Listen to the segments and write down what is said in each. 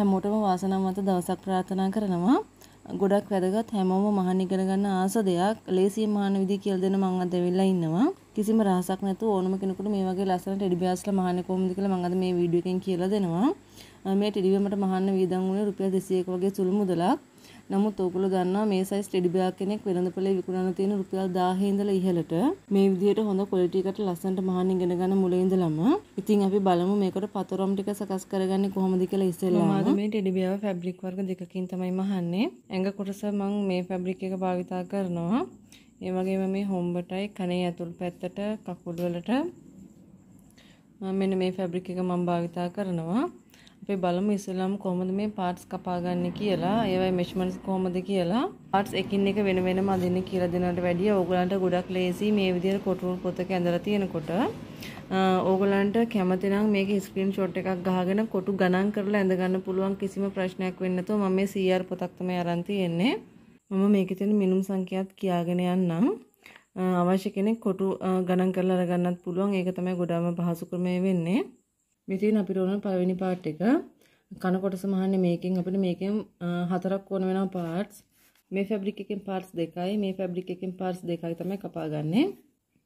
හැමෝටම වාසනාවන්ත දවසක් ප්‍රාර්ථනා කරනවා. ගොඩක් වැදගත් හැමෝම මහාන ඉගෙන ගන්න ආස දෙයක්. ලේසියෙන් මහාන විදිය කියලා දෙන මම අද ඉන්නවා. කිසිම රහසක් නැතුව ඕනම කෙනෙකුට මේ වගේ ලස්සන ටෙඩි බියර්ස්ලා මහන්නේ කොහොමද කියලා මම අද මේ වීඩියෝ එකෙන් කියලා දෙනවා. මේ ටෙඩි බියර් මට මහන්න වියදම් වුණේ රුපියල් 201ක වගේ සුළු මුදලක්. නමුත් ඕගොල්ලෝ දන්නවා මේ සයිස් ටෙඩි බියර් කෙනෙක් වෙළඳපොලේ විකුණන්න තියෙන රුපියල් 1000 ඉඳලා ඉහළට මේ විදිහට හොඳ ක්වොලිටි එකට ලස්සනට මහන්න ඉගෙන ගන්න මුලින් ඉඳලම ඉතින් අපි බලමු මේකට පතරම් ටික සකස් කරගන්නේ කොහොමද කියලා ඉස්සෙල්ලාම මම මේ ටෙඩි බියර් ෆැබ්‍රික් වර්ග දෙකකින් තමයි මහන්නේ ඇඟ කොටස මම මේ ෆැබ්‍රික් එක භාවිතා කරනවා ඒ වගේම මේ හොම්බටයි කනේ ඇතුල් පැත්තට කකුල් වලට මෙන්න මේ ෆැබ්‍රික් එක මම භාවිතා කරනවා. අපි බලමු ඉස්සෙල්ලාම කොහොමද මේ පාර්ට්ස් කපාගන්න කියලා. ඒවයි මෙෂර්මන්ට්ස් කොහොමද කියලා. පාර්ට්ස් එකින් එක වෙන වෙනම අදින්න කියලා දෙනවට වැඩිය ඕගලන්ට ගොඩක් ලේසි මේ විදිහට කොටුවල් පොතක ඇඳලා තියෙනකොට. ඕගලන්ට කැමති නම් මේක ස්ක්‍රීන්ෂොට් එකක් ගහගෙන කොටු ගණන් කරලා ඇඳ ගන්න පුළුවන් කිසිම ප්‍රශ්නයක් වෙන්නේ නැතුව මම මේ CR පොතක් තමයි අරන් තියෙන්නේ. මම මේකේ තියෙන මිනුම් සංඛ්‍යාත් කියාගෙන යන්නම්. අවශ්‍ය කෙනෙක් කොටු ගණන් කරලා අරගන්නත් පුළුවන්. ඒක තමයි ගොඩාම පහසු ක්‍රමය වෙන්නේ. මේ තියෙන අපිට ඕන පළවෙනි පාට් එක කන කොටස මහන්නේ මේකෙන් අපිට මේකෙන් හතරක් ඕන වෙනවා පාර්ට්ස්. මේ ෆැබ්‍රික් එකෙන් පාර්ට්ස් දෙකයි, මේ ෆැබ්‍රික් එකෙන් පාර්ට්ස් දෙකයි තමයි කපාගන්නේ.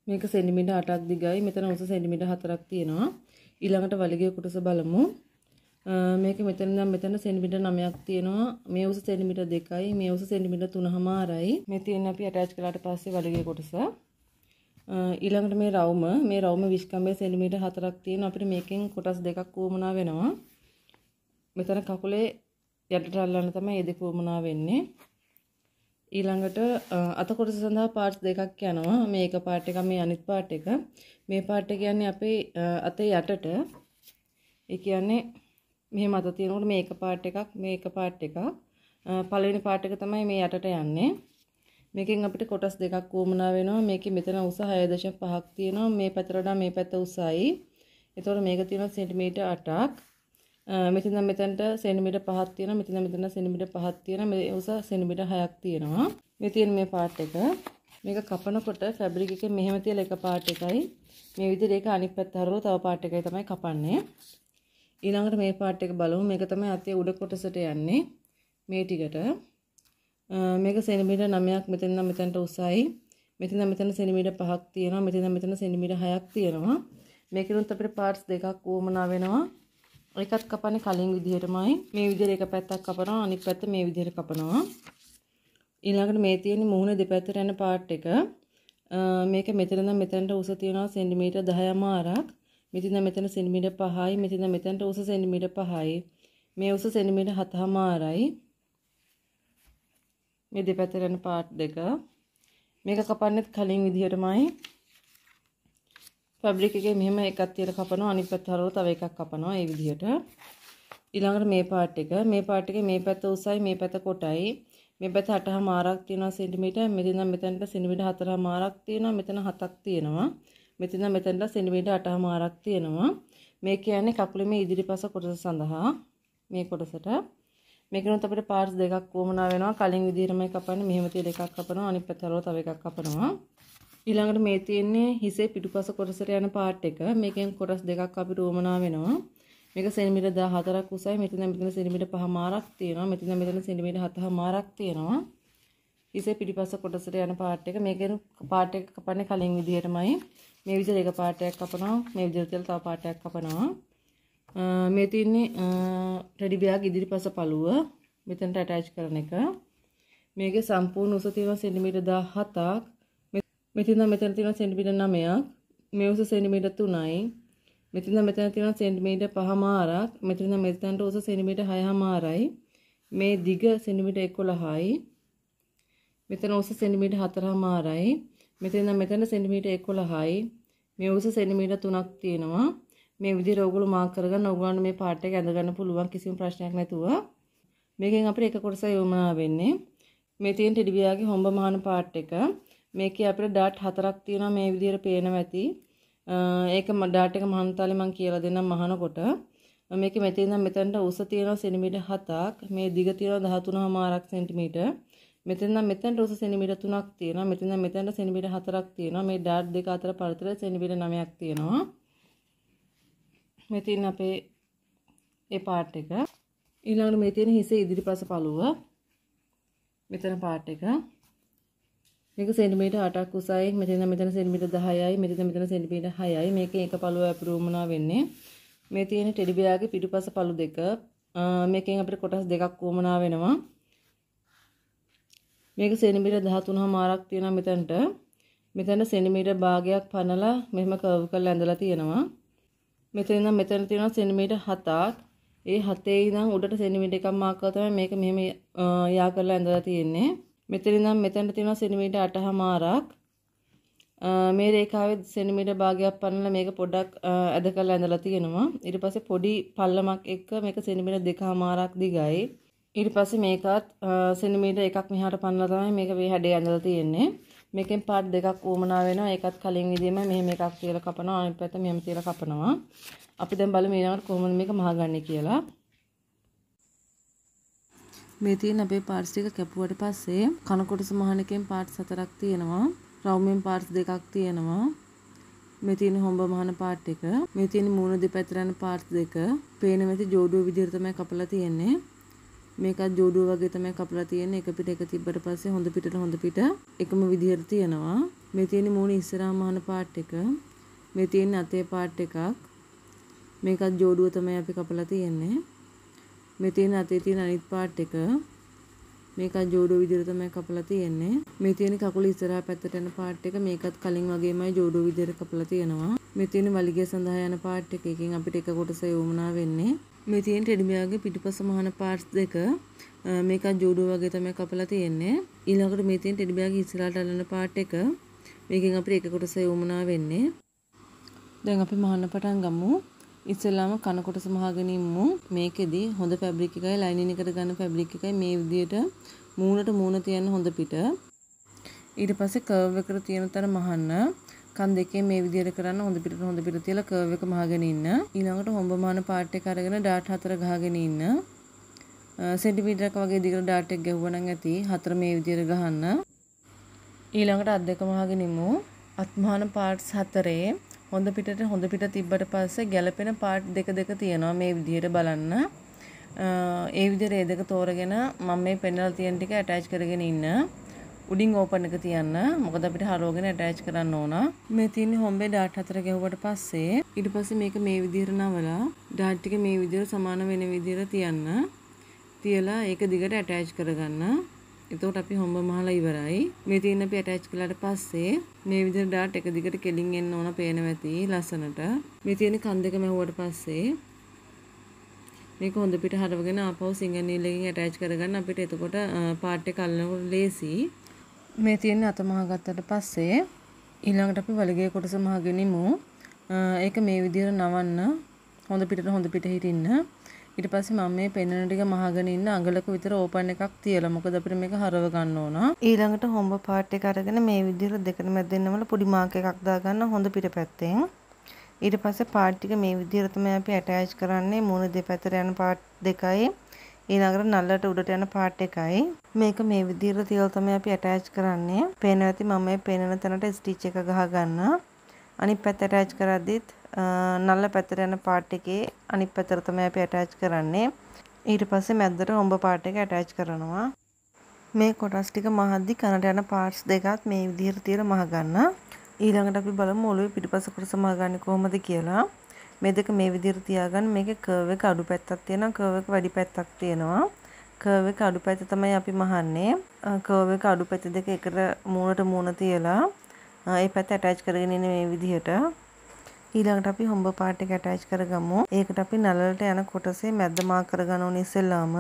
මේක සෙන්ටිමීටර් 8ක් දිගයි. මෙතන උස සෙන්ටිමීටර් 4ක් තියෙනවා. ඊළඟට වලිගය කොටස බලමු. මේක මෙතන ඉඳන් මෙතන සෙන්ටිමීටර් 9ක් තියෙනවා. මේ උස සෙන්ටිමීටර් 2යි, මේ උස සෙන්ටිමීටර් 3මාරයි. මේ තියෙන අපි ඇටච් කළාට පස්සේ වලිගේ කොටස. ඊළඟට මේ රවුම, මේ රවුම 29 සෙන්ටිමීටර් 4ක් තියෙනවා. අපිට මේකෙන් කොටස් දෙකක් වුමනා වෙනවා. මෙතන කකුලේ යටට අල්ලන්න තමයි මේ දෙක වුමනා වෙන්නේ. ඊළඟට අත කොටස සඳහා පාර්ට්ස් දෙකක් යනවා. මේ එක පාර්ට් එක මේ අනිත් පාර්ට් එක. මේ පාර්ට් එක කියන්නේ අපේ අතේ යටට. ඒ කියන්නේ මෙහෙම අත තියෙනකොට මේ එක පාට් එකක් මේ එක පාට් එකක් පළවෙනි පාට් එක තමයි මේ යටට යන්නේ මේකෙන් අපිට කොටස් දෙකක් වුමනා වෙනවා මේකේ මෙතන උස 6.5ක් තියෙනවා මේ පැතර වඩා මේ පැත්ත උසයි එතකොට මේක තියෙනවා සෙන්ටිමීටර 8ක් මෙතන මෙතනට සෙන්ටිමීටර 5ක් තියෙනවා මෙතන මෙතන සෙන්ටිමීටර 5ක් තියෙනවා මේ උස සෙන්ටිමීටර 6ක් තියෙනවා මේ තියෙන මේ පාට් එක මේක කපනකොට ෆැබ්‍රික් එක මෙහෙම තියලා එක පාට් එකයි මේ විදිහට ඒක අනිත් පැත්ත හරවලා තව පාට් එකයි තමයි කපන්නේ ඊළඟට මේ පාට් එක බලමු මේක තමයි අතේ උඩ කොටසට යන්නේ මේ ටිකට මේක සෙන්ටිමීටර් 9ක් මෙතන නම් මෙතනට උසයි මෙතන නම් මෙතන සෙන්ටිමීටර් 5ක් තියෙනවා මෙතන නම් මෙතන සෙන්ටිමීටර් 6ක් තියෙනවා මේකෙනුත් අපිට පාර්ට්ස් දෙකක් වුවමනා වෙනවා එකත් කපන්නේ කලින් විදිහටමයි මේ විදිහට එක පැත්තක් කපනවා අනිත් පැත්ත මේ විදිහට කපනවා ඊළඟට මේ තියෙන මූණ දෙපැත්තට යන පාට් එක මේක මෙතන නම් මෙතනට උස තියෙනවා සෙන්ටිමීටර් 10 මාරක් මෙතන මෙතන සෙන්ටිමීටර් 5යි මෙතන මෙතනට උස සෙන්ටිමීටර් 5යි මේ උස සෙන්ටිමීටර් 7මාරයි මේ දෙපැත්තට යන පාර්ට් දෙක මේක කපන්නෙත් කලින් විදිහටමයි ෆැබ්‍රික් එකේ මෙහෙම එකක් තියලා කපනවා අනිත් පැත්ත හරවලා තව එකක් කපනවා ඒ විදිහට ඊළඟට මේ පාර්ට් එක මේ පාර්ට් එකේ මේ පැත්ත උසයි මේ පැත්ත කොටයි මේ පැත්ත 8 මාරක් තියෙනවා සෙන්ටිමීටර් මෙතන මෙතනට සෙන්ටිමීටර් 4 මාරක් තියෙනවා මෙතන 7ක් තියෙනවා මෙතන මෙතනලා සෙන්ටිමීටර් 8මාරක් තියෙනවා. මේ කියන්නේ කකුලේ මේ ඉදිරිපස කොටස සඳහා මේ කොටසට මේකනොත් අපිට පාර්ට්ස් දෙකක් වමනා වෙනවා. කලින් විදිහටමයි කපන්නේ. මෙහෙම තියෙ දෙකක් කපනවා. අනිත් පැත්තවල තව එකක් කපනවා. ඊළඟට මේ තියෙන්නේ හිසේ පිටුපස කොටසට යන පාර්ට් එක. මේකෙන් කොටස් දෙකක් අපිට වමනා වෙනවා. මේක සෙන්ටිමීටර් 14ක් උසයි. මෙතන මෙතන සෙන්ටිමීටර් 5මාරක් තියෙනවා. මෙතන මෙතන සෙන්ටිමීටර් 7මාරක් තියෙනවා. ඉසේ පිටිපස්ස කොටසට යන පාට් එක මේකෙන් පාට් එක කපන්නේ කලින් විදිහටමයි මේ විදිහට එක පාටයක් කපනවා මේ විදිහට කියලා තව පාටයක් කපනවා මේ තියෙන්නේ රෙඩි බෑග් ඉදිරිපස පළුව මෙතනට ඇටච් කරන එක මේකේ සම්පූර්ණ උස තියෙනවා සෙන්ටිමීටර් 17ක් මෙතන මෙතන තියෙනවා සෙන්ටිමීටර් 9ක් මේ උස සෙන්ටිමීටර් 3යි මෙතන මෙතන තියෙනවා සෙන්ටිමීටර් 5මාරක් මෙතන මෙතනට උස සෙන්ටිමීටර් 6මාරයි මේ දිග සෙන්ටිමීටර් 11යි මෙතන උස සෙන්ටිමීටර් 4මාරයි මෙතන මෙතන සෙන්ටිමීටර් 11යි. මේ උස සෙන්ටිමීටර් 3ක් තියෙනවා. මේ විදිහට ඔයගොල්ලෝ මාක් කරගන්න ඔයගොල්ලන්ට මේ පාට් එක ඇඳ ගන්න පුළුවන් කිසිම ප්‍රශ්නයක් නැතුව. මේකෙන් අපිට එක කොටසයි යොමුනා වෙන්නේ. මේ තියෙන ටෙඩිබියාගේ හොම්බ මහන පාට් එක. මේකේ අපිට ඩාට් හතරක් තියෙනවා මේ විදිහට පේනවා ඇති. ඒක ඩාට් එක මහන්තාලේ මම කියලා දෙන්නම් මහනකොට. මේකේ මෙතනින් මෙතනට උස තියෙනවා සෙන්ටිමීටර් 7ක්. මේ දිග තියෙනවා 13.5 සෙන්ටිමීටර්. මෙතන මෙතන රොස සෙනමීටර් 3ක් තියෙනවා. මෙතන මෙතනට සෙනමීටර් 4ක් තියෙනවා. මේ ඩාට් දෙක අතර පරතර සෙනමීටර් 9ක් තියෙනවා. මෙතින් අපේ ඒ පාට් එක. ඊළඟට මේ තියෙන හිසේ ඉදිරිපස පළුව. මෙතන පාට් එක. මේක සෙන්ටිමීටර් 8ක් උසයි මෙතන මෙතන සෙන්ටිමීටර් 10යි මෙතන මෙතන සෙන්ටිමීටර් 6යි මේකේ එක පළුව අපරූමනා වෙන්නේ මේ තියෙන ටෙඩිබියාගේ පිටුපස පළු දෙක මේකෙන් අපිට කොටස් දෙකක් වමනා වෙනවා මේක සෙන්ටිමීටර 13 මාරක් තියෙනවා මෙතනට. මෙතන සෙන්ටිමීටර භාගයක් පනලා මෙහෙම කර්ව් කරලා ඇඳලා තියෙනවා. මෙතන ඉඳන් මෙතන තියෙනවා සෙන්ටිමීටර 7ක්. ඒ 7 ඉඳන් උඩට සෙන්ටිමීටර එකක් මාක් කරලා තමයි මේක මෙහෙම යා කරලා ඇඳලා තියෙන්නේ. මෙතන ඉඳන් මෙතනට තියෙනවා සෙන්ටිමීටර 8 මාරක්. මේ රේඛාවේ සෙන්ටිමීටර භාගයක් පනලා මේක පොඩක් ඇද කරලා ඇඳලා තියෙනවා. ඊට පස්සේ පොඩි පල්ලමක් එක්ක මේක සෙන්ටිමීටර 2 මාරක් දිගයි. ඊට පස්සේ මේකත් සෙන්ටිමීටර් එකක් මෙහාට පන්නලා තමයි මේක මේ හැඩය ඇඳලා තියෙන්නේ. මේකෙන් පාට් දෙකක් වුමනා වෙනවා. ඒකත් කලින් විදිහම මෙහෙම එකක් කියලා කපනවා. අනිත් පැත්ත මෙහෙම තියලා කපනවා. අපි දැන් බලමු ඊළඟට කොහොමද මේක මහගන්නේ කියලා. මේ තියෙන අපේ පාර්ට්ස් ටික කැපුවට පස්සේ කන කොටස මහනකෙන් පාර්ට්ස් හතරක් තියෙනවා. රවුමෙන් පාර්ට්ස් දෙකක් තියෙනවා. මේ තියෙන හොඹ මහන පාට් එක, මේ තියෙන මූණ දෙපැත්තට යන පාර්ට් දෙක, පේන මෙතේ ජෝඩුව විදිහට තමයි කපලා තියෙන්නේ. මේකත් ජෝඩුව වගේ තමයි කපලා තියෙන්නේ එක පිට එක තිබ්බට පස්සේ හොඳ පිටට හොඳ පිට එකම විදිහට තියෙනවා මේ තියෙන මූණ ඉස්සරහා මහන පාට් එක මේ තියෙන අතේ පාට් එකක් මේකත් ජෝඩුව තමයි අපි කපලා තියෙන්නේ මේ තියෙන අතේ තියෙන අනිත් පාට් එක මේකත් ජෝඩුව විදිහට තමයි කපලා තියෙන්නේ මේ තියෙන කකුල ඉස්සරහා පැත්තට යන පාට් එක මේකත් කලින් වගේමයි ජෝඩුව විදිහට කපලා තියෙනවා මේ තියෙන වලිගය සඳහා යන පාට් එක එකකින් අපිට එක කොටස යොමුනා වෙන්නේ මේ තියෙන ටෙඩිබියාගේ පිටිපස මහන පාර්ට්ස් දෙක මේක ජූඩෝ වගේ තමයි කපලා තියෙන්නේ ඊළඟට මේ තියෙන ටෙඩිබියාගේ ඉස්සරහට අල්ලන පාර්ට් එක මේකෙන් අපිට එක කොටස යොමුනා වෙන්නේ දැන් අපි මහන්න පටන් ගමු ඉස්සෙල්ලාම කන කොටස මහගෙනින්මු මේකෙදි හොඳ ෆැබ්‍රික් එකයි ලයිනින් එකට ගන්න ෆැබ්‍රික් එකයි මේ විදියට මූණට මූණ තියන්න හොඳ පිට ඊට පස්සේ කර්ව් එකට තියෙන තර මහන්න කන් දෙකේ මේ විදිහට කරන්න හොඳ පිටට හොඳ පිට තියලා කර්ව් එක මහගෙන ඉන්න. ඊළඟට හොඹමාන පාට් එක අරගෙන ඩාට් හතර ගහගෙන ඉන්න. සෙන්ටිමීටරක් වගේ දිගට ඩාට් එක ගැහුවා නම් ඇති. හතර මේ විදිහට ගහන්න. ඊළඟට අත් දෙක මහගෙන ඉමු. අත්මහන පාර්ට්ස් හතරේ හොඳ පිටට හොඳ පිට තිබ්බට පස්සේ ගැළපෙන පාර්ට් දෙක දෙක තියෙනවා මේ විදිහට බලන්න. ඒ විදිහට ඒ දෙක තෝරගෙන මම මේ පෙන්වලා තියෙන ටික ඇටච් කරගෙන ඉන්න. උඩින් ඕපන් එක තියන්න මොකද අපිට හරෝගෙන ඇටච් කරන්න ඕන මේ තියෙන හොම්බේ ඩාට් හතර ගැහුවට පස්සේ ඊට පස්සේ මේක මේ විදිහට නවලා ඩාට් ටික මේ විදිහට සමාන වෙන විදිහට තියන්න තියලා ඒක දිගට ඇටච් කරගන්න එතකොට අපි හොම්බ මහලා ඉවරයි මේ තියෙන අපි ඇටච් කළාට පස්සේ මේ විදිහට ඩාට් එක දිගට කෙලින් එන්න ඕන පේනවැති ලස්සනට මේ තියෙන කන් දෙක මැහුවට පස්සේ මේක හොඳ පිට හරවගෙන ආපහු සිංගල් නීලකින් ඇටච් කරගන්න අපිට එතකොට පාට් එක අල්ලනකොට ලේසියි මේ තියෙන අතමහගත්තට පස්සේ ඊළඟට අපි වලිගේ කොටස මහගෙනිමු. ඒක මේ විදිහට නවන්න හොඳ පිටට හොඳ පිට හිටින්න. ඊට පස්සේ මම මේ පෙන්නන ටික මහගෙන ඉන්න අඟලක විතර ඕපන් එකක් තියලා මොකද අපිට මේක හරව ගන්න ඕන. ඊළඟට හොම්බ පාට් එක අරගෙන මේ විදිහට දෙකන මැදෙන්නමල පොඩි මාක් එකක් දාගන්න හොඳ පිට පැත්තෙන්. ඊට පස්සේ පාට් ටික මේ විදිහට තමයි අපි ඇටච් කරන්නේ මූණ දෙපැත්තට යන පාට් දෙකයි ඊළඟට නල්ලට උඩට යන පාට් එකයි. මේක මේ විදිහට තියලා තමයි අපි ඇටච් කරන්නේ. පේනවා ඇති මම මේ පේනන තැනට ස්ටිච් එක ගහ ගන්නවා. අනිත් පැත්ත ඇටච් කරද්දිත් නල්ල පැත්තට යන පාට් එකේ අනිත් පැත්තට තමයි අපි ඇටච් කරන්නේ. ඊට පස්සේ මැද්දට හොම්බ පාට් එක ඇටච් කරනවා. මේ කොටස් ටික මහද්දි කනට යන පාර්ට්ස් දෙකත් මේ විදිහට තියලා මහ ගන්න. ඊළඟට අපි බලමු ඔළුවේ පිටිපස්ස කොටස මහ ගන්න කොහොමද කියලා. මේ දෙක මේ විදිහට තියාගන්න මේකේ curve එක අඩු පැත්තක් තියෙනවා curve එක වැඩි පැත්තක් තියෙනවා curve එක අඩු පැත්ත තමයි අපි මහන්නේ curve එක අඩු පැත්ත දෙක එකට මූණට මූණ තියලා ඒ පැත්ත attach කරගෙන ඉන්නේ මේ විදිහට ඊළඟට අපි හොම්බ පාට් එක attach කරගමු ඒකට අපි නළලට යන කොටසේ මැද මාක් කරගන්න ඕනේ ඉස්සෙල්ලාම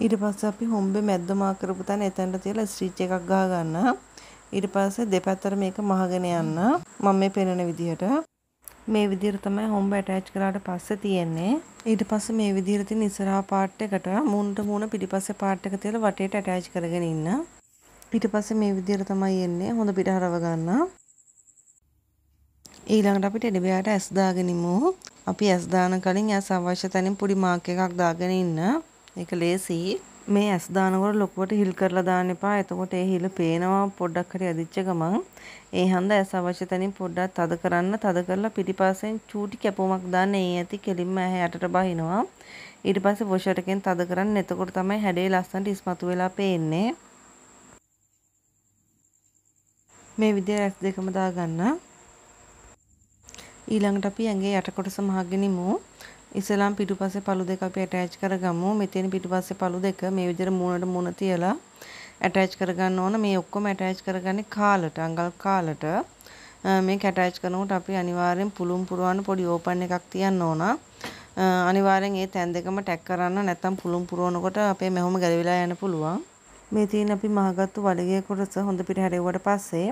ඊට පස්සේ අපි හොම්බේ මැද්ද මාක් කරපු තැන එතනට තියලා ස්ටිච් එකක් ගහ ගන්න. ඊට පස්සේ දෙපැත්තට මේක මහගෙන යන්න. මම මේ පෙන්වන විදිහට. මේ විදිහට තමයි හොම්බ ඇටච් කරාට පස්සේ තියෙන්නේ. ඊට පස්සේ මේ විදිහට තියෙන ඉස්සරහා පාර්ට් එකට මූණට මූණ පිටිපස්සේ පාර්ට් එක තියලා වටේට ඇටච් කරගෙන ඉන්න. ඊට පස්සේ මේ විදිහට තමයි එන්නේ හොඳ පිට හරව ගන්න. ඊළඟට අපි ටෙඩි බෙයාට ඇස් දාගෙනමු. අපි ඇස් දාන කලින් ඇස් අවශ්‍ය තැනින් පොඩි මාක් එකක් දාගෙන ඉන්න. ඒක ලේසියි. මේ ඇස් දානකොට ලොකුවට හිල් කරලා දාන්න එපා. එතකොට ඒ හිල පේනවා පොඩ්ඩක් හරි අදිච්ච ගමන් ඒ හන්ද ඇස් අවශ්‍ය තැනින් පොඩ්ඩක් තද කරන්න තද කරලා පිටිපස්සෙන් චූටි කැපුමක් දාන්න ඒ ඇති කෙලින්ම ඇහැ යටට බහිනවා. ඊට පස්සේ වොෂර් එකෙන් තද කරන්න. එතකොට තමයි හැඩේ ලස්සනට ඉස්මතු වෙලා පේන්නේ. මේ විදිහට ඇස් දෙකම දාගන්න. ඊළඟට අපි ඇඟේ යට කොටස මහගෙනිමු. ඉස්සලම් පිටුපස්සේ පළු දෙක අපි ඇටච් කරගමු. මෙතෙන් පිටුපස්සේ පළු දෙක මේ විදිහට මූණට මූණ තියලා ඇටච් කරගන්න ඕන. මේ ඔක්කොම ඇටච් කරගන්නේ කාලට, අඟල් කාලට. මේක ඇටච් කරනකොට අපි අනිවාර්යෙන් පුළුම් පුරවන්න පොඩි ඕපන් එකක් තියන්න ඕන. අනිවාර්යෙන් ඒ තැන් දෙකම ටැග් කරන්න නැත්නම් පුළුම් පුරවනකොට අපේ මෙහොම ගැලවිලා යන්න පුළුවන්. මේ තියෙන අපි මහගත්තු වලිගේ කොටස හොඳ පිට හැරෙව්වට පස්සේ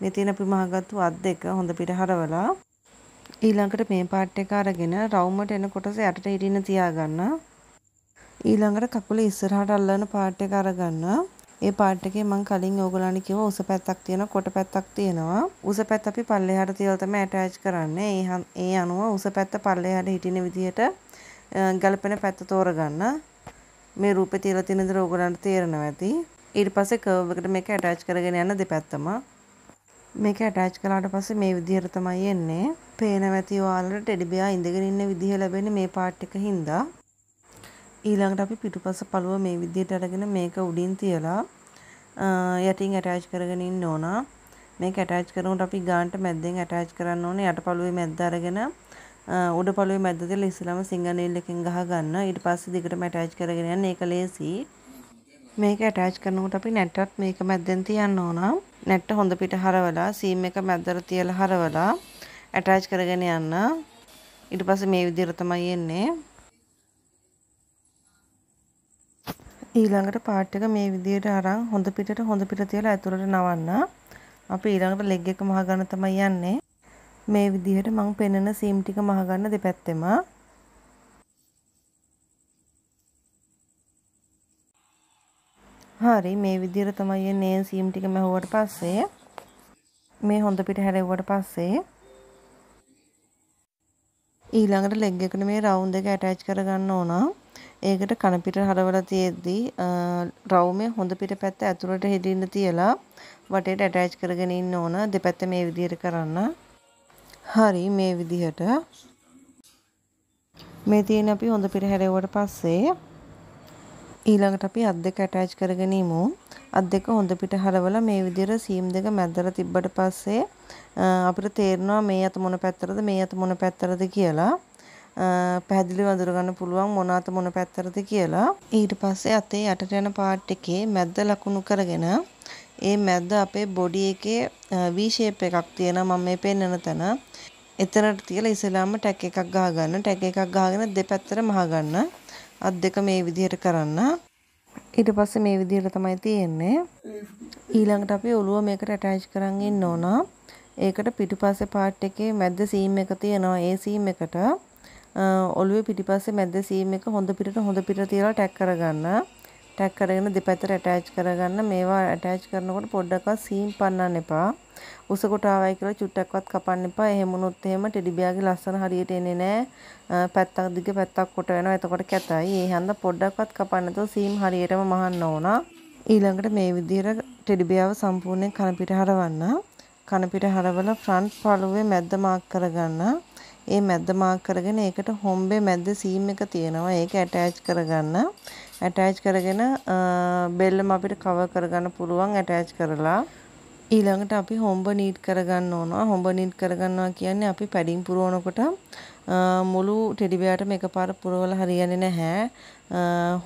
මේ තියෙන අපි මහගත්තු අත් දෙක හොඳ පිට හරවලා ඊළඟට මේ පාට් එක අරගෙන රවුමට එන කොටස යටට ඉරින තියාගන්න. ඊළඟට කකුල ඉස්සරහට අල්ලන පාට් එක අරගන්න. ඒ පාට් එකේ මම කලින් ඕගොල්ලන්ට කිව්වා උස පැත්තක් තියෙනවා කොට පැත්තක් තියෙනවා. උස පැත්ත අපි පල්ලෙහාට තියලා තමයි ඇටච් කරන්නේ. ඒ ඒ අනුව උස පැත්ත පල්ලෙහාට හිටින විදිහට ගලපෙන පැත්ත තෝරගන්න. මේ රූපේ තියලා තියෙන දේ ඕගොල්ලන්ට තේරෙනවා ඇති. ඊට පස්සේ කර්ව් එකට මේක ඇටච් කරගෙන යන දෙපැත්තම මේක ඇටච් කළාට පස්සේ මේ විදිහට තමයි එන්නේ. පේනවැති ඔයාලට ටෙඩි බෙයා ඉඳගෙන ඉන්න විදිහ ලැබෙන්නේ මේ පාට් එක හින්දා. ඊළඟට අපි පිටුපස පළුව මේ විදිහට අරගෙන මේක උඩින් තියලා යටින් ඇටච් කරගෙන ඉන්න ඕන. මේක ඇටච් කරනකොට අපි ගානට මැද්දෙන් ඇටච් කරන්න ඕනේ යට පළුවේ මැද්ද අරගෙන උඩ පළුවේ මැද්ද තියලා ඉස්සෙල්ලාම සිංගනේල් එකෙන් ගහ ගන්න. ඊට පස්සේ දිගටම ඇටච් කරගෙන යන්න. ඒක ලේසියි. මේක ඇටච් කරනකොට අපි නැට්ටත් මේක මැද්දෙන් තියන්න ඕන. නැට්ට හොඳ පිට හරවලා සීම් එක මැද්දට තියලා හරවලා ඇටච් කරගෙන යන්න. ඊට පස්සේ මේ විදිහට තමයි එන්නේ. ඊළඟට පාට් එක මේ විදිහට අරන් හොඳ පිටට හොඳ පිට තියලා ඇතුළට නවන්න. අපි ඊළඟට ලෙග් එක මහ ගන්න තමයි යන්නේ. මේ විදිහට මම පෙන්නන සීම් ටික මහ ගන්න දෙපැත්තෙම හරි මේ විදිහට තමයි නේල් සීම් ටික මැහුවට පස්සේ මේ හොඳ පිට හැරෙව්වට පස්සේ ඊළඟට ලෙග් එකට මේ රවුන්ඩ් එක ඇටච් කරගන්න ඕන. ඒකට කන පිට හරවලා තියෙද්දී රවුමේ හොඳ පිට පැත්ත ඇතුළට හෙදින්න තියලා වටේට ඇටච් කරගෙන ඉන්න ඕන. දෙපැත්ත මේ විදිහට කරන්න. හරි මේ විදිහට මේ තියෙන අපි හොඳ පිට හැරෙව්වට පස්සේ ඊළඟට අපි අත් දෙක ඇටච් කරගෙන ඉමු. අත් දෙක හොඳ පිට හරවලා මේ විදිහට සීම් දෙක මැදට තිබ්බට පස්සේ අපිට තේරෙනවා මේ අත මොන පැත්තරද මේ අත මොන පැත්තරද කියලා. පැහැදිලිව අඳුරගන්න පුළුවන් මොන අත මොන පැත්තරද කියලා. ඊට පස්සේ අතේ යටට යන පාට් එකේ මැද ලකුණු කරගෙන ඒ මැද අපේ බොඩි එකේ V shape එකක් තියෙනවා මම මේ පෙන්වන තැන. එතනට තියලා ඉස්සෙල්ලාම ටැග් එකක් ගහගන්න. ටැග් එකක් ගහගෙන දෙපැත්තට මහගන්න. අත් දෙක මේ විදිහට කරන්න ඊට පස්සේ මේ විදිහට තමයි තියෙන්නේ ඊළඟට අපි ඔළුව මේකට ඇටච් කරන් ඉන්න ඕන ඒකට පිටිපස්සේ පාට් එකේ මැද්ද සීම් එක තියෙනවා ඒ සීම් එකට ඔළුවේ පිටිපස්සේ මැද්ද සීම් එක හොඳ පිටට හොඳ පිටට තියලා ටැග් කරගන්න ටැක් කරගෙන දෙපැත්තට ඇටච් කරගන්න මේවා ඇටච් කරනකොට පොඩ්ඩක්වත් සීම් පන්නන්න එපා උස කොට ආවයි කියලා චුට්ටක්වත් කපන්න එපා එහෙම වුණොත් එහෙම ටෙඩි බියාගේ ලස්සන හරියට එන්නේ නැහැ පැත්තක් දිගේ පැත්තක් කොට වෙනවා එතකොට කැතයි ඒ හන්ද පොඩ්ඩක්වත් කපන්න නැතුව සීම් හරියටම මහන්න ඕන ඊළඟට මේ විදිහට ටෙඩි බියාව සම්පූර්ණයෙන් කන පිට හරවන්න කන පිට හරවලා ෆ්‍රන්ට් පළුවේ මැද්ද මාක් කරගන්න ඒ මැද්ද මාක් කරගෙන ඒකට හොම්බේ මැද්ද සීම් එක තියෙනවා. ඒක ඇටච් කරගන්න. ඇටච් කරගෙන බෙල්ලම අපිට කවර් කරගන්න පුළුවන් ඇටච් කරලා. ඊළඟට අපි හොම්බ නීට් කරගන්න ඕනවා. හොම්බ නීට් කරගන්නවා කියන්නේ අපි පැඩින් පුරවනකොට මුළු ටෙඩි බෙයාටම එකපාර පුරවලා හරියන්නේ නැහැ.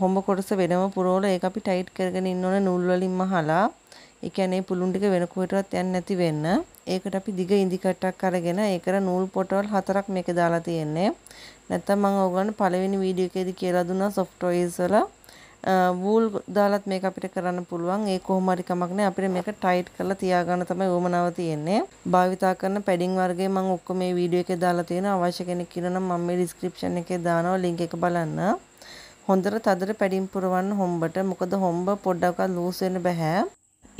හොම්බ කොටස වෙනම පුරවලා ඒක අපි ටයිට් කරගෙන ඉන්න ඕන නූල් වලින් මහලා. ඒ කියන්නේ පුළුන් ටික වෙන කොහෙටවත් යන්නේ නැති වෙන්න. ඒකට අපි දිග ඉඳි කට්ටක් අරගෙන ඒකට නූල් පොටවල් හතරක් මේක දාලා තියෙන්නේ. නැත්තම් මම ඕගොල්ලන්ට පළවෙනි වීඩියෝ එකේදී කියලා දුන්නා soft toys වල වූල් දාලත් මේක අපිට කරන්න පුළුවන්. ඒ කොහොම හරි කමක් නැහැ. අපිට මේක ටයිට් කරලා තියාගන්න තමයි උවමනාව තියෙන්නේ. භාවිතා කරන පැඩින් වර්ගය මම ඔක්කොම මේ වීඩියෝ එකේ දාලා තියෙනවා. අවශ්‍ය කෙනෙක් ඉන්නනම් මම මේ description එකේ දානවා link එක බලන්න. හොඳට තදට පැඩින් පුරවන්න හොම්බට. මොකද හොම්බ පොඩ්ඩක්වත් ලූස් වෙන්න බෑ.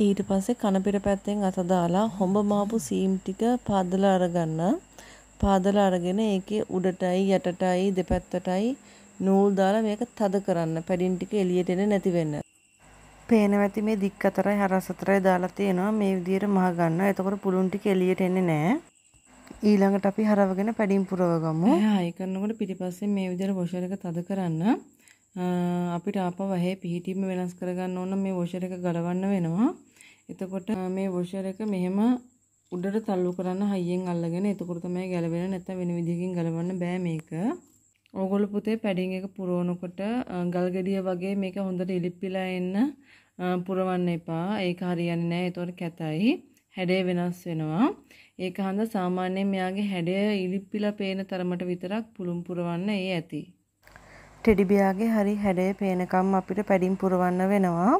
ඊට පස්සේ කන පිට පැත්තෙන් අත දාලා හොඹ මාපු සීම් ටික පාදලා අරගන්න. පාදලා අරගෙන ඒකේ උඩටයි යටටයි දෙපැත්තටයි නූල් දාලා මේක තද කරන්න. පැඩින් ටික එළියට එන්නේ නැති වෙන්න. පේනවැති මේ දික් අතරයි හරස් අතරයි දාලා තියෙනවා. මේ විදියට මහ ගන්න. එතකොට පුළුන් ටික එළියට එන්නේ නැහැ. ඊළඟට අපි හරවගෙන පැඩින් පුරවගමු. ආයෙ කරනකොට පිටිපස්සේ මේ විදිහට වොෂර් එක තද කරන්න. අපිට ආපහු ඇහි පිහිටීම වෙනස් කරගන්න ඕන මේ වොෂර් එක ගලවන්න වෙනවා. එතකොට මේ වොෂර් එක මෙහෙම උඩට තල්ලු කරන්න හයියෙන් අල්ලගෙන එතකොට තමයි ගැලවෙන්නේ නැත්නම් වෙන විදිහකින් ගලවන්න බෑ මේක. ඕගොල්ලෝ පුතේ පැඩින් එක පුරවනකොට ගල් ගෙඩිය වගේ මේක හොඳට ඉලිප්පිලා එන්න පුරවන්න එපා. ඒක හරියන්නේ නැහැ. ඒතකොට කැතයි. හැඩය වෙනස් වෙනවා. ඒක හන්ද සාමාන්‍යයෙන් මෙයාගේ හැඩය ඉලිප්පිලා පේන තරමට විතරක් පුළුම් පුරවන්න ඒ ඇති. ටෙඩිබියාගේ හරි හැඩය පේනකම් අපිට පැඩින් පුරවන්න වෙනවා.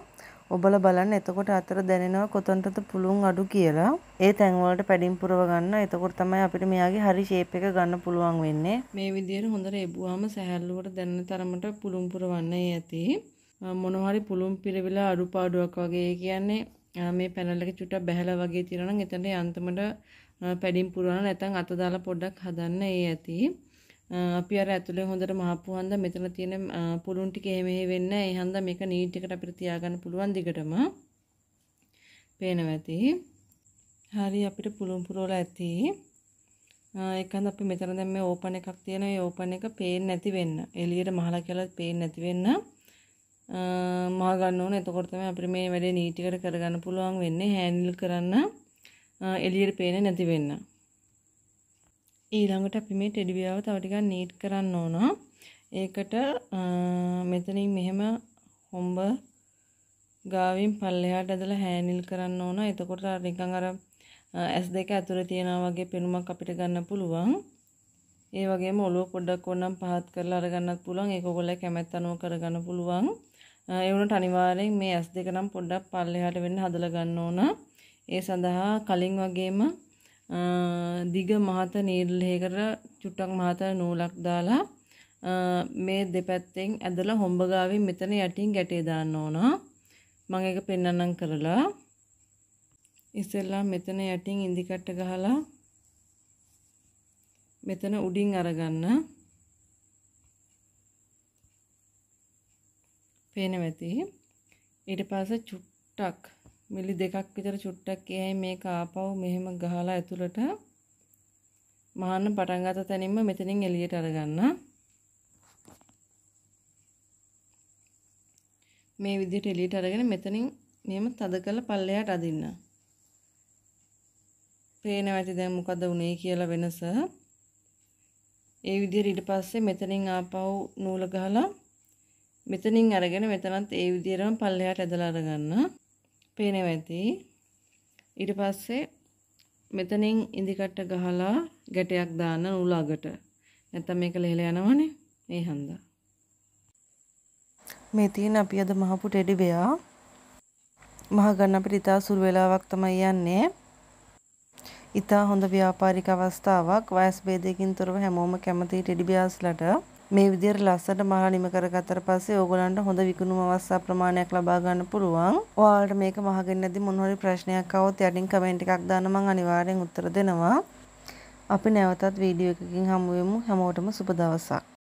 ඔබල බලන්න එතකොට අතර දැනෙනවා කොතනටද පුළුවන් අඩු කියලා. ඒ තැන් වලට පැඩින් පුරව ගන්න. එතකොට තමයි අපිට මෙයාගේ හරි ෂේප් එක ගන්න පුළුවන් වෙන්නේ. මේ විදිහට හොඳට එබුවාම සැහැල්ලුවට දැනෙන තරමට පුළුම් පුරවන්න ඇති. මොන හරි පුළුම් පිරවිලා අඩුපාඩුවක් වගේ කියන්නේ මේ පැනල් එක චුට්ටක් බැහැලා වගේ තියෙනවා නම් එතන යන්තමට පැඩින් පුරවන්න නැත්නම් අත දාලා පොඩ්ඩක් හදන්න ඒ ඇති. අපි අර ඇතුලේ හොඳට මහපු හන්ද මෙතන තියෙන පුළුන් ටික එහෙම එහෙ වෙන්නේ නැහැ. ඒ හන්ද මේක නීට් එකට අපිට තියාගන්න පුළුවන් දිගටම. පේනවා ඇති. හරි අපිට පුළුන් පුරවලා ඇති. ඒකඳ අපි මෙතන දැන් මේ ඕපන් එකක් තියෙනවා. ඒ ඕපන් එක පේන්නේ නැති වෙන්න. එළියට මහලා කියලා පේන්නේ නැති වෙන්න. මහ ගන්න ඕන. එතකොට තමයි අපිට මේ වැඩේ නීට් එකට කරගන්න පුළුවන් වෙන්නේ. හෑන්ඩල් කරන්න එළියට පේන්නේ නැති වෙන්න. ඊළඟට අපි මේ ටෙඩිබියාව තව ටිකක් නීට් කරන්න ඕන. ඒකට මෙතනින් මෙහෙම හොම්බ ගාවින් පල්ලෙහාට ඇදලා හෑනිල් කරන්න ඕන. එතකොට අර නිකන් අර S2 ඇතුලේ තියනා වගේ පෙනුමක් අපිට ගන්න පුළුවන්. ඒ වගේම ඔලුව පොඩ්ඩක් ඕනම් පහත් කරලා අරගන්නත් පුළුවන්. ඒක ඔයගොල්ලෝ කැමැත්ත අනුව කරගන්න පුළුවන්. ඒ වුණාට අනිවාර්යෙන් මේ S2 නම් පොඩ්ඩක් පල්ලෙහාට වෙන්න හදලා ගන්න ඕන. ඒ සඳහා කලින් වගේම දිග මහත නීල්හේකට චුට්ටක් මහත නූලක් දාලා මේ දෙපැත්තෙන් ඇදලා හොම්බගාවින් මෙතන යටින් ගැටේ දාන්න ඕන මම ඒක පෙන්වන්නම් කරලා ඉස්සෙල්ලා මෙතන යටින් ඉඳි කට්ට ගහලා මෙතන උඩින් අරගන්න පේනවති ඊට පස්සේ චුට්ටක් මිලි දෙකක් විතර චුට්ටක් එයයි මේ කාපව් මෙහෙම ගහලා ඇතුළට මහන්න පටන් ගත තැනින්ම මෙතනින් එළියට අරගන්න. මේ විදිහට එළියට අරගෙන මෙතනින් මෙහෙම තද කරලා පල්ලෙහාට අදින්න. පේනවා ඇති දැන් මොකද වුනේ කියලා වෙනස. ඒ විදිහට ඊට පස්සේ මෙතනින් ආපහු නූල ගහලා මෙතනින් අරගෙන මෙතනත් ඒ විදිහටම පල්ලෙහාට ඇදලා අරගන්න. පේනව ඇති ඊට පස්සේ මෙතනින් ඉදිකට ගහලා ගැටයක් දාන්න උලඟට නැත්තම් මේක ලෙහෙලා යනවනේ මේ හන්දා මේ තියෙන අපි අද මහපු ටෙඩි බෙයා මහ ගන්න අපිට ඉතා සුළු වෙලාවක් තමයි යන්නේ ඉතා හොඳ ව්‍යාපාරික අවස්ථාවක් වයස් භේදයකින් තොරව හැමෝම කැමති ටෙඩි බෙයාස්ලට මේ විදිහට ලස්සට මහා නිම කරගත්තට පස්සේ ඕගොල්ලන්ට හොඳ විකුණුම අවස්ථා ප්‍රමාණයක් ලබා ගන්න පුළුවන්. ඔයාලට මේක මහගෙන නැති මොන හරි ප්‍රශ්නයක් આવොත් යටින් කමෙන්ට් එකක් දාන්න මම අනිවාර්යෙන් උත්තර දෙනවා. අපි නැවතත් වීඩියෝ එකකින් හමු වෙමු. හැමෝටම සුබ දවසක්.